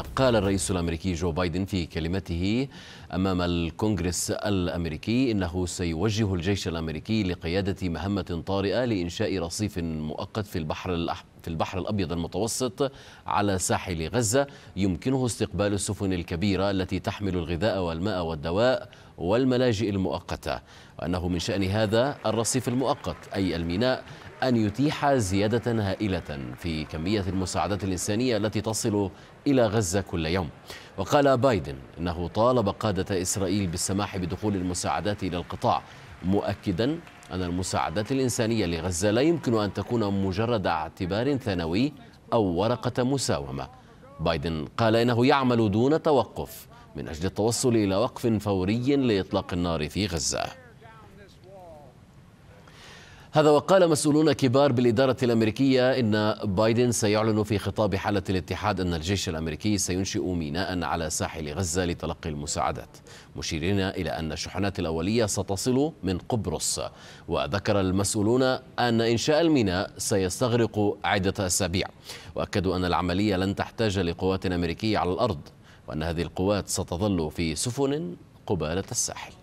قال الرئيس الامريكي جو بايدن في كلمته امام الكونغرس الامريكي انه سيوجه الجيش الامريكي لقياده مهمه طارئه لانشاء رصيف مؤقت في البحر الاحمر في البحر الابيض المتوسط على ساحل غزه يمكنه استقبال السفن الكبيره التي تحمل الغذاء والماء والدواء والملاجئ المؤقته وانه من شان هذا الرصيف المؤقت اي الميناء أن يتيح زيادة هائلة في كمية المساعدات الإنسانية التي تصل إلى غزة كل يوم وقال بايدن إنه طالب قادة إسرائيل بالسماح بدخول المساعدات إلى القطاع مؤكدا أن المساعدات الإنسانية لغزة لا يمكن أن تكون مجرد اعتبار ثانوي أو ورقة مساومة بايدن قال إنه يعمل دون توقف من أجل التوصل إلى وقف فوري لإطلاق النار في غزة هذا وقال مسؤولون كبار بالإدارة الأمريكية إن بايدن سيعلن في خطاب حالة الاتحاد أن الجيش الأمريكي سينشئ ميناء على ساحل غزة لتلقي المساعدات مشيرين إلى أن الشحنات الأولية ستصل من قبرص وذكر المسؤولون أن إنشاء الميناء سيستغرق عدة أسابيع وأكدوا أن العملية لن تحتاج لقوات أمريكية على الأرض وأن هذه القوات ستظل في سفن قبالة الساحل